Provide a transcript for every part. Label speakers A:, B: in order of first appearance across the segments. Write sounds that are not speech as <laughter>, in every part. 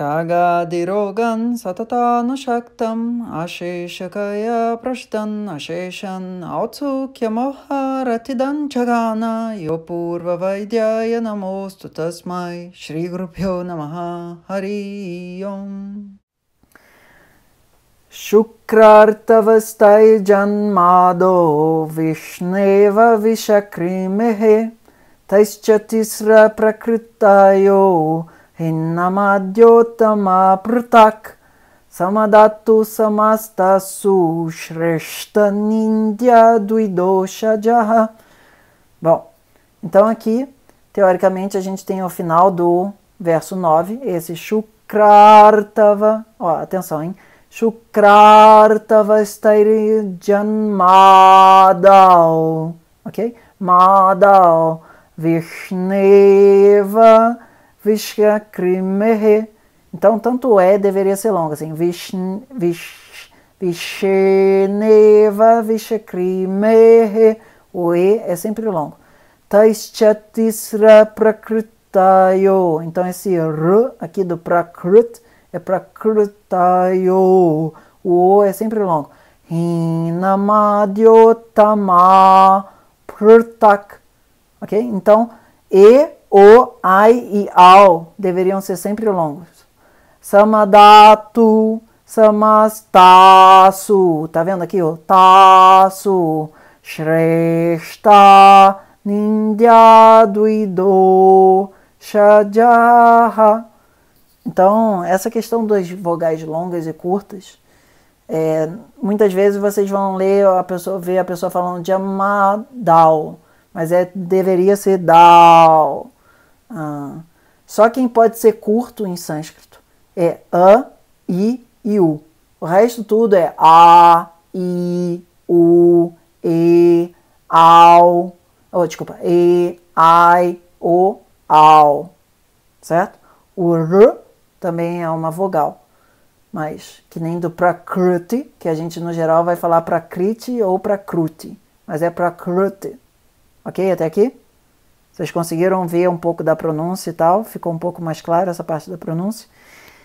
A: रागादिरोगन् सततानुशक्तम् न शक्तम् अशेषकया पृष्टन् अशेषन् औत्सुक्यमहारथिदं जगान यो पूर्ववैद्याय नमोऽस्तु तस्मै श्रीगुरुभ्यो नमः हरियम् शुक्रार्तवस्थैजन्मादो विष्णेव विषक्रीमेः तैश्च तिस्रप्रकृता Hinnamadhyotama Prutak Samadatu Samastasu Shrestha Nindya Duidosha Jaha. Bom, então aqui, teoricamente, a gente tem o final do verso 9, esse Shukrartava, ó, atenção, hein? Shukrartava Janmadao, ok? Madao Vishneva Vishya Krimehe. Então, tanto é deveria ser longo, assim, vish, Visheneva Vishakrimehe. O E é sempre longo. Taischatisra Prakritayo. Então, esse R aqui do Prakrit é Prakritayo. O O é sempre longo. Hinamadhyotama Pratak. Ok? Então, E o, ai e ao deveriam ser sempre longos. Samadatu, samastasu. Tá vendo aqui, ó? Tasu, shreshta, nindyaduido, shajaha. Então, essa questão das vogais longas e curtas, é, muitas vezes vocês vão ler a pessoa, ver a pessoa falando de amadal, mas é deveria ser dal. Ah, só quem pode ser curto em sânscrito é a, i e u. O resto tudo é a, i, u, e, ao. Oh, desculpa, e, ai, o, ao. Certo? O r também é uma vogal mas que nem do Prakruti, que a gente no geral vai falar Prakriti ou Prakruti, mas é Prakruti. Ok? Até aqui? Vocês conseguiram ver um pouco da pronúncia e tal? Ficou um pouco mais claro essa parte da pronúncia?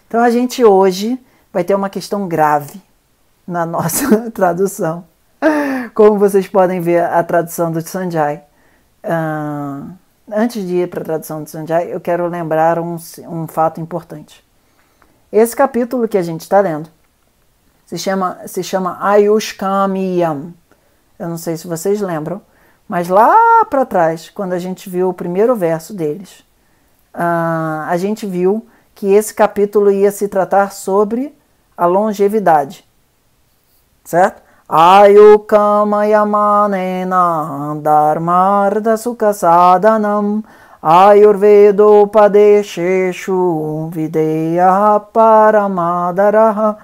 A: Então a gente hoje vai ter uma questão grave na <laughs> nossa tradução. Como vocês podem ver a tradução do Sanjay. Uh, ah, antes de ir para a tradução do Sanjay, eu quero lembrar um, um fato importante. Esse capítulo que a gente está lendo se chama, se chama Ayushkamiyam. Eu não sei se vocês lembram, mas lá para trás, quando a gente viu o primeiro verso deles, ah, a gente viu que esse capítulo ia se tratar sobre a longevidade. Certo? Ayukamayamane dharmarda sukasadanam ayurvedopadesheshu videya paramadaraha.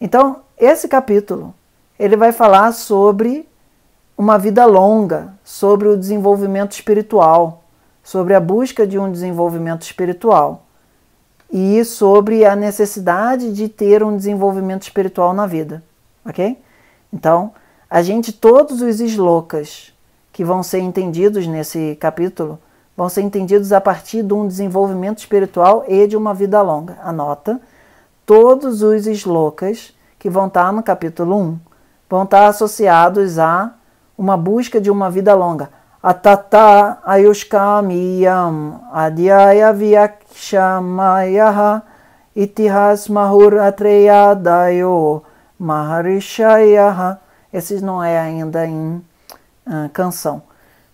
A: Então, esse capítulo, ele vai falar sobre uma vida longa sobre o desenvolvimento espiritual, sobre a busca de um desenvolvimento espiritual e sobre a necessidade de ter um desenvolvimento espiritual na vida, ok? Então, a gente, todos os eslocas que vão ser entendidos nesse capítulo, vão ser entendidos a partir de um desenvolvimento espiritual e de uma vida longa. Anota, todos os eslocas que vão estar no capítulo 1 vão estar associados a uma busca de uma vida longa. Atata ayushkamiyam adhyaya vyakshamayaha itihas mahur atreyadayo maharishayaha. Esse não é ainda em uh, canção.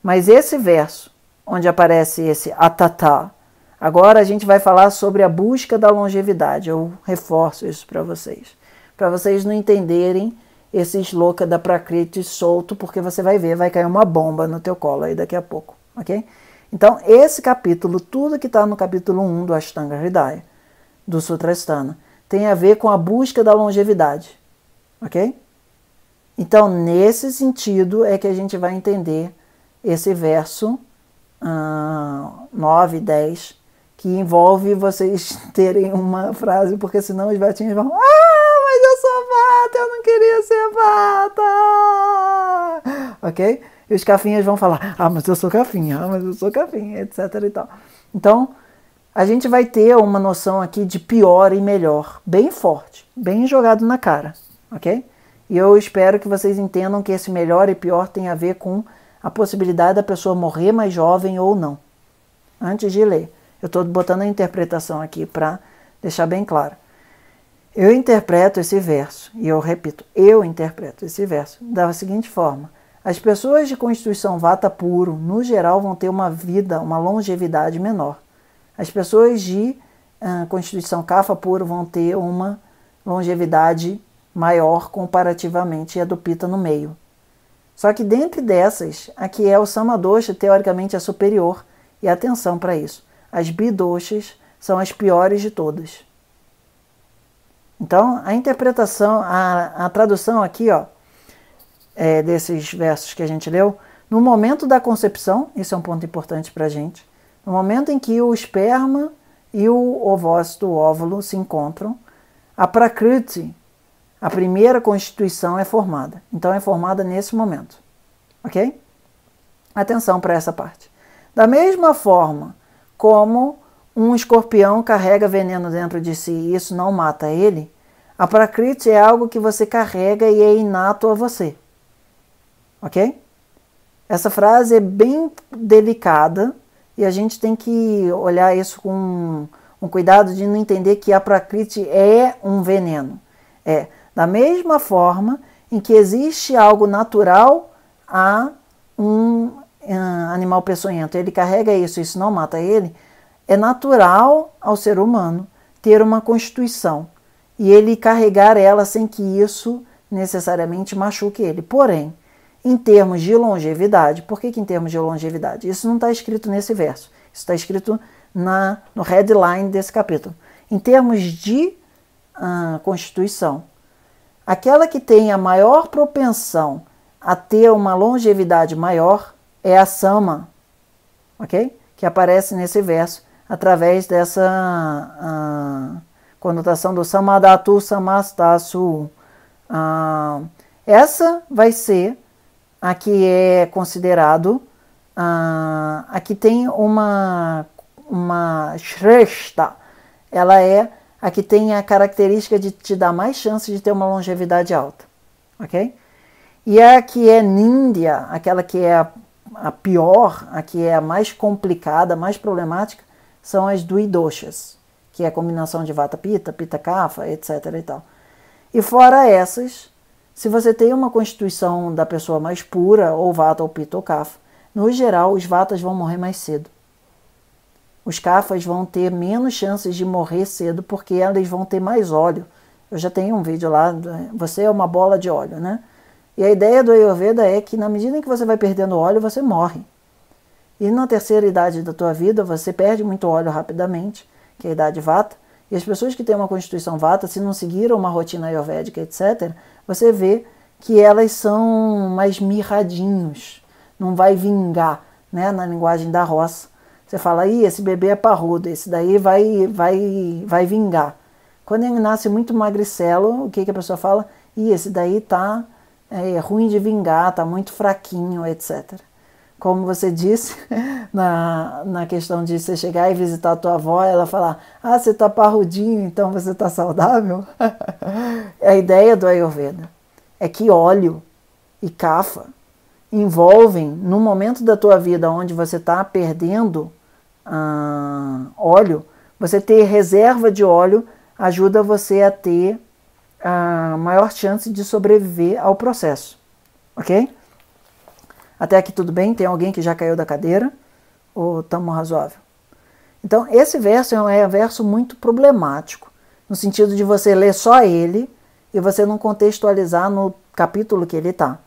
A: Mas esse verso, onde aparece esse atatá, agora a gente vai falar sobre a busca da longevidade. Eu reforço isso para vocês, para vocês não entenderem esses louca da Prakriti solto, porque você vai ver, vai cair uma bomba no teu colo aí daqui a pouco, ok? Então, esse capítulo, tudo que está no capítulo 1 do Ashtanga Hridaya, do Sutrasthana, tem a ver com a busca da longevidade, ok? Então, nesse sentido é que a gente vai entender esse verso uh, 9, 10, que envolve vocês <laughs> terem uma frase, porque senão os vetinhos vão... Ah! vata, eu não queria ser vata. Ok? E os cafinhas vão falar, ah, mas eu sou cafinha, ah, mas eu sou cafinha, etc e tal. Então, a gente vai ter uma noção aqui de pior e melhor, bem forte, bem jogado na cara, ok? E eu espero que vocês entendam que esse melhor e pior tem a ver com a possibilidade da pessoa morrer mais jovem ou não. Antes de ler, eu estou botando a interpretação aqui para deixar bem claro. Eu interpreto esse verso, e eu repito, eu interpreto esse verso da seguinte forma: as pessoas de constituição vata puro, no geral, vão ter uma vida, uma longevidade menor. As pessoas de uh, constituição kafa puro vão ter uma longevidade maior comparativamente e a do pita no meio. Só que dentre dessas, a que é o samadosha teoricamente é superior, e atenção para isso. As bidoshas são as piores de todas. Então, a interpretação, a, a tradução aqui, ó, é, desses versos que a gente leu, no momento da concepção, isso é um ponto importante para a gente, no momento em que o esperma e o ovócito, o óvulo, se encontram, a prakriti, a primeira constituição, é formada. Então, é formada nesse momento. Ok? Atenção para essa parte. Da mesma forma como um escorpião carrega veneno dentro de si e isso não mata ele, a prakriti é algo que você carrega e é inato a você. Ok? Essa frase é bem delicada e a gente tem que olhar isso com um cuidado de não entender que a prakriti é um veneno. É, da mesma forma em que existe algo natural a um, ah, animal peçonhento, ele carrega isso, e isso não mata ele, é natural ao ser humano ter uma constituição e ele carregar ela sem que isso necessariamente machuque ele. Porém, em termos de longevidade, por que, que em termos de longevidade? Isso não está escrito nesse verso, isso está escrito na, no headline desse capítulo. Em termos de ah, constituição, aquela que tem a maior propensão a ter uma longevidade maior é a Sama, ok? Que aparece nesse verso através dessa ah, conotação do samadhatu samastasu. Ah, essa vai ser a que é considerado, ah, a que tem uma, uma shreshta. Ela é a que tem a característica de te dar mais chance de ter uma longevidade alta, ok? E a que é níndia, aquela que é a, a pior, a que é a mais complicada, mais problemática, são as duidoshas, que é a combinação de vata pita, pita kapha, etc. E, tal. e fora essas, se você tem uma constituição da pessoa mais pura, ou vata, ou pita, ou kapha, no geral, os vatas vão morrer mais cedo. Os cafas vão ter menos chances de morrer cedo, porque eles vão ter mais óleo. Eu já tenho um vídeo lá, você é uma bola de óleo, né? E a ideia do Ayurveda é que na medida em que você vai perdendo óleo, você morre. E na terceira idade da tua vida, você perde muito óleo rapidamente, que é a idade vata. E as pessoas que têm uma constituição vata, se não seguiram uma rotina ayurvédica, etc., você vê que elas são mais mirradinhos, não vai vingar, né, na linguagem da roça. Você fala, aí esse bebê é parrudo, esse daí vai, vai, vai vingar. Quando ele nasce muito magricelo, o que, que a pessoa fala? E esse daí tá é, ruim de vingar, tá muito fraquinho, etc como você disse <laughs> na, na questão de você chegar e visitar a tua avó, ela falar: Ah, você está parrudinho, então você está saudável. <laughs> a ideia do Ayurveda é que óleo e cafa envolvem, no momento da tua vida onde você está perdendo ah, óleo, você ter reserva de óleo ajuda você a ter a ah, maior chance de sobreviver ao processo, ok? Até aqui tudo bem? Tem alguém que já caiu da cadeira? Ou estamos razoável? Então, esse verso é, é um verso muito problemático, no sentido de você ler só ele e você não contextualizar no capítulo que ele está,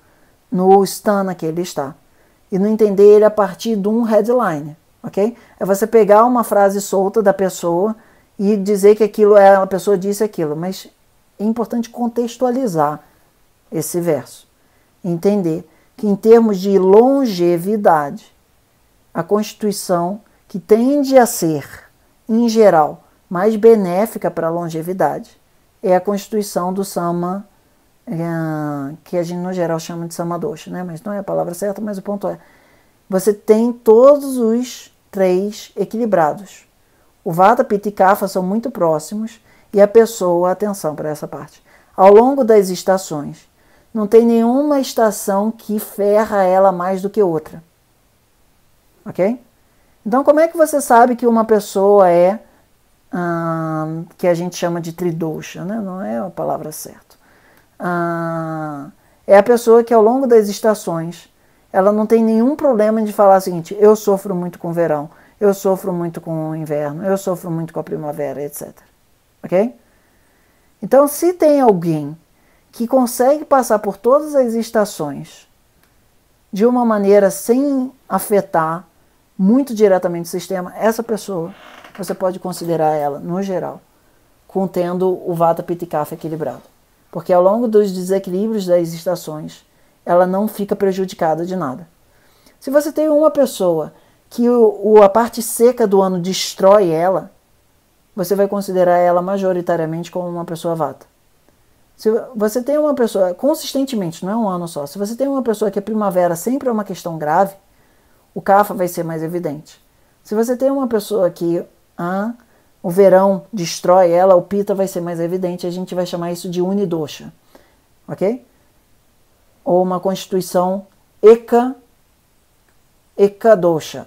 A: no stana que ele está, e não entender ele a partir de um headline, ok? É você pegar uma frase solta da pessoa e dizer que aquilo é, a pessoa disse aquilo, mas é importante contextualizar esse verso, entender que, em termos de longevidade, a Constituição, que tende a ser, em geral, mais benéfica para a longevidade, é a Constituição do Sama, é, que a gente no geral chama de Samadosha, né? mas não é a palavra certa, mas o ponto é: você tem todos os três equilibrados. O Vata, Pitta e Kapha são muito próximos e a pessoa, atenção para essa parte, ao longo das estações, não tem nenhuma estação que ferra ela mais do que outra. Ok? Então, como é que você sabe que uma pessoa é hum, que a gente chama de tridosha, né? Não é a palavra certa. Hum, é a pessoa que ao longo das estações ela não tem nenhum problema de falar o seguinte: eu sofro muito com o verão, eu sofro muito com o inverno, eu sofro muito com a primavera, etc. Ok? Então, se tem alguém que consegue passar por todas as estações de uma maneira sem afetar muito diretamente o sistema, essa pessoa, você pode considerar ela, no geral, contendo o Vata Pitta equilibrado. Porque ao longo dos desequilíbrios das estações, ela não fica prejudicada de nada. Se você tem uma pessoa que o, a parte seca do ano destrói ela, você vai considerar ela majoritariamente como uma pessoa Vata. Se você tem uma pessoa, consistentemente, não é um ano só, se você tem uma pessoa que a primavera sempre é uma questão grave, o CAFA vai ser mais evidente. Se você tem uma pessoa que ah, o verão destrói ela, o pita vai ser mais evidente, a gente vai chamar isso de unidosha, ok? Ou uma constituição eka, ekadosha,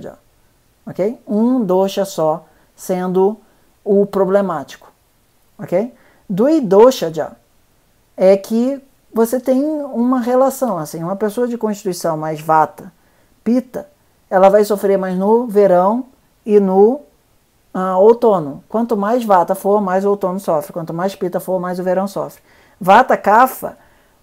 A: já, ok? Um dosha só sendo o problemático, ok? do já é que você tem uma relação, assim, uma pessoa de constituição mais vata, pita, ela vai sofrer mais no verão e no ah, outono. Quanto mais vata for, mais o outono sofre. Quanto mais pita for, mais o verão sofre. Vata, kafa,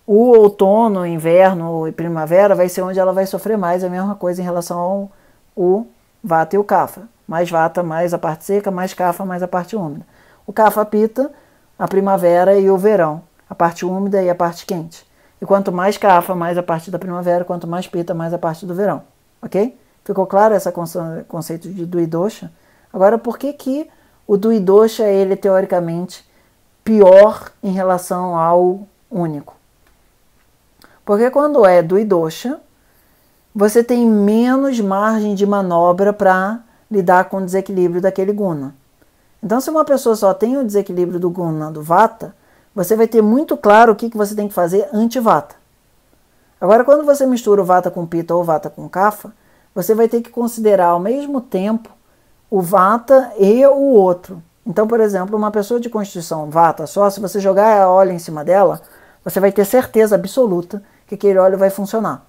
A: o outono, inverno e primavera vai ser onde ela vai sofrer mais. A mesma coisa em relação ao o vata e o kafa. Mais vata, mais a parte seca, mais kafa, mais a parte úmida. O kafa pita a primavera e o verão, a parte úmida e a parte quente. E quanto mais cafa, mais a parte da primavera, quanto mais pita, mais a parte do verão. Ok? Ficou claro esse conceito de Duidosha? Agora, por que, que o Duidosha ele é teoricamente pior em relação ao único? Porque quando é Duidosha, você tem menos margem de manobra para lidar com o desequilíbrio daquele guna. Então, se uma pessoa só tem o desequilíbrio do guna do vata, você vai ter muito claro o que, que você tem que fazer anti-vata. Agora, quando você mistura o vata com pita ou vata com kapha, você vai ter que considerar ao mesmo tempo o vata e o outro. Então, por exemplo, uma pessoa de constituição vata só, se você jogar a óleo em cima dela, você vai ter certeza absoluta que aquele óleo vai funcionar.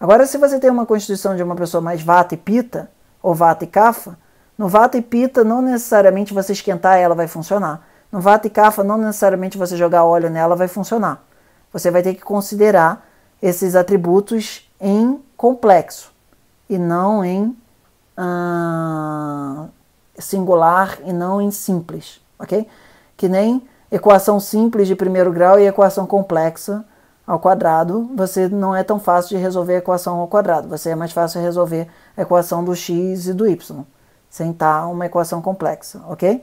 A: Agora, se você tem uma constituição de uma pessoa mais vata e pita, ou vata e kapha, no vata e pita, não necessariamente você esquentar ela vai funcionar. No vata e cafa, não necessariamente você jogar óleo nela vai funcionar. Você vai ter que considerar esses atributos em complexo e não em ah, singular e não em simples, ok? Que nem equação simples de primeiro grau e equação complexa ao quadrado, você não é tão fácil de resolver a equação ao quadrado, você é mais fácil resolver a equação do x e do y sentar uma equação complexa, ok?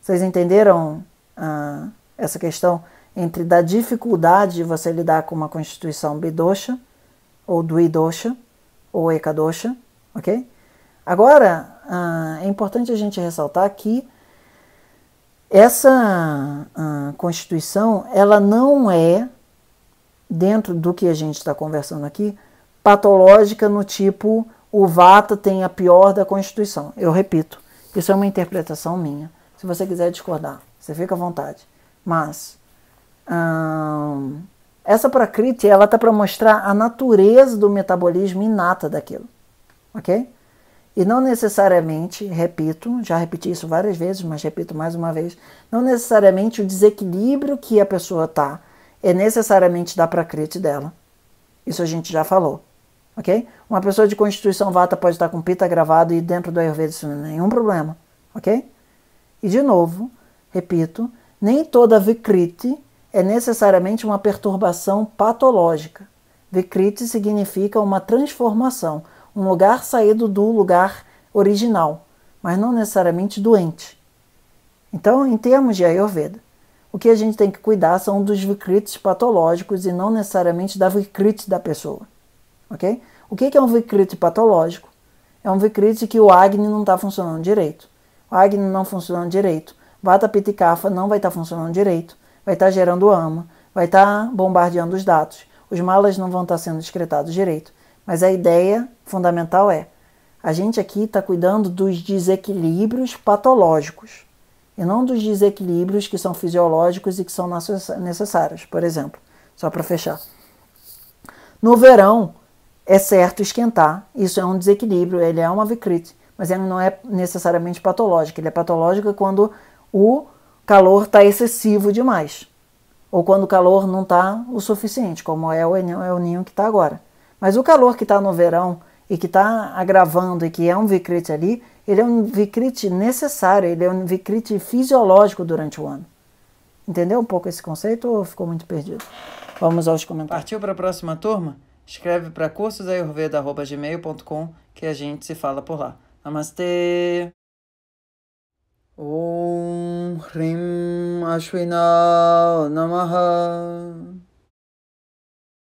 A: Vocês entenderam ah, essa questão entre da dificuldade de você lidar com uma constituição bidosha, ou duidosha, ou ekadosha, ok? Agora, ah, é importante a gente ressaltar que essa ah, constituição, ela não é, dentro do que a gente está conversando aqui, patológica no tipo o Vata tem a pior da Constituição. Eu repito, isso é uma interpretação minha. Se você quiser discordar, você fica à vontade. Mas hum, essa prakriti ela tá para mostrar a natureza do metabolismo inata daquilo, ok? E não necessariamente, repito, já repeti isso várias vezes, mas repito mais uma vez, não necessariamente o desequilíbrio que a pessoa tá é necessariamente da prakriti dela. Isso a gente já falou ok? Uma pessoa de constituição vata pode estar com pita gravado e dentro do Ayurveda sem é nenhum problema, ok? E de novo, repito, nem toda vikriti é necessariamente uma perturbação patológica. Vikriti significa uma transformação, um lugar saído do lugar original, mas não necessariamente doente. Então, em termos de Ayurveda, o que a gente tem que cuidar são dos vikritis patológicos e não necessariamente da vikriti da pessoa ok? O que é um Vicrite patológico? É um Vicrite que o Agni não está funcionando direito. O Agni não funcionando direito. Vata Pitikafa não vai estar tá funcionando direito. Vai estar tá gerando ama. Vai estar tá bombardeando os dados. Os malas não vão estar tá sendo excretados direito. Mas a ideia fundamental é: a gente aqui está cuidando dos desequilíbrios patológicos e não dos desequilíbrios que são fisiológicos e que são necessários, por exemplo. Só para fechar. No verão, é certo esquentar, isso é um desequilíbrio, ele é uma vicrite, mas ele não é necessariamente patológico. Ele é patológico quando o calor está excessivo demais, ou quando o calor não está o suficiente, como é o é Ninho que está agora. Mas o calor que está no verão e que está agravando e que é um vicrite ali, ele é um vicrite necessário, ele é um vicrite fisiológico durante o ano. Entendeu um pouco esse conceito ou ficou muito perdido? Vamos aos comentários. Partiu para a próxima turma? Escreve para cursosayurveda.gmail.com que a gente se fala por lá. Namastê! Om Rim Ashwina Namaha